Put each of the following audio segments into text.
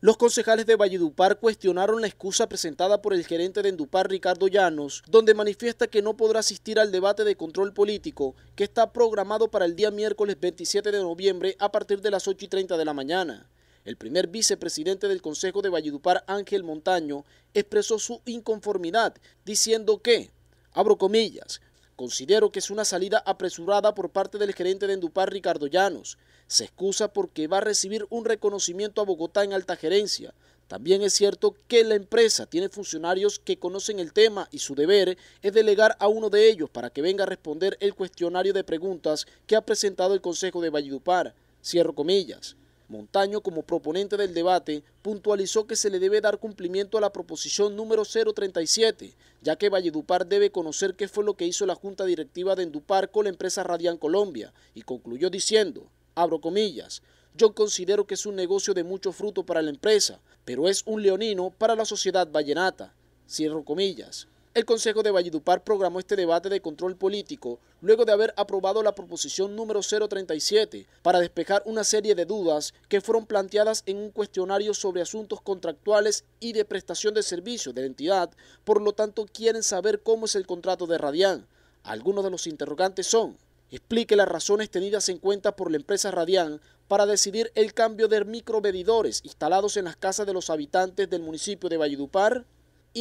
Los concejales de Valledupar cuestionaron la excusa presentada por el gerente de Endupar, Ricardo Llanos, donde manifiesta que no podrá asistir al debate de control político que está programado para el día miércoles 27 de noviembre a partir de las 8 y 30 de la mañana. El primer vicepresidente del Consejo de Valledupar, Ángel Montaño, expresó su inconformidad diciendo que, abro comillas, Considero que es una salida apresurada por parte del gerente de Endupar, Ricardo Llanos. Se excusa porque va a recibir un reconocimiento a Bogotá en alta gerencia. También es cierto que la empresa tiene funcionarios que conocen el tema y su deber es delegar a uno de ellos para que venga a responder el cuestionario de preguntas que ha presentado el Consejo de Valledupar. Cierro comillas. Montaño, como proponente del debate, puntualizó que se le debe dar cumplimiento a la proposición número 037, ya que Valledupar debe conocer qué fue lo que hizo la Junta Directiva de Endupar con la empresa Radian Colombia, y concluyó diciendo, abro comillas, yo considero que es un negocio de mucho fruto para la empresa, pero es un leonino para la sociedad vallenata, cierro comillas. El Consejo de Valledupar programó este debate de control político luego de haber aprobado la proposición número 037 para despejar una serie de dudas que fueron planteadas en un cuestionario sobre asuntos contractuales y de prestación de servicios de la entidad, por lo tanto quieren saber cómo es el contrato de Radián. Algunos de los interrogantes son, explique las razones tenidas en cuenta por la empresa Radián para decidir el cambio de micromedidores instalados en las casas de los habitantes del municipio de Valledupar,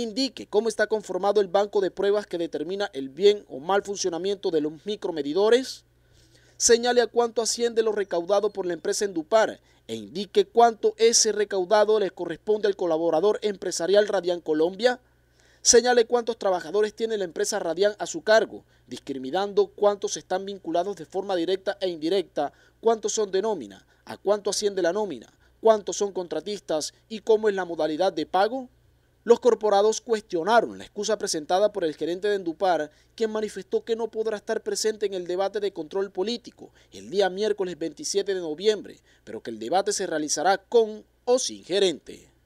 indique cómo está conformado el banco de pruebas que determina el bien o mal funcionamiento de los micromedidores, señale a cuánto asciende lo recaudado por la empresa Endupar e indique cuánto ese recaudado le corresponde al colaborador empresarial Radian Colombia, señale cuántos trabajadores tiene la empresa Radian a su cargo, discriminando cuántos están vinculados de forma directa e indirecta, cuántos son de nómina, a cuánto asciende la nómina, cuántos son contratistas y cómo es la modalidad de pago. Los corporados cuestionaron la excusa presentada por el gerente de Endupar, quien manifestó que no podrá estar presente en el debate de control político el día miércoles 27 de noviembre, pero que el debate se realizará con o sin gerente.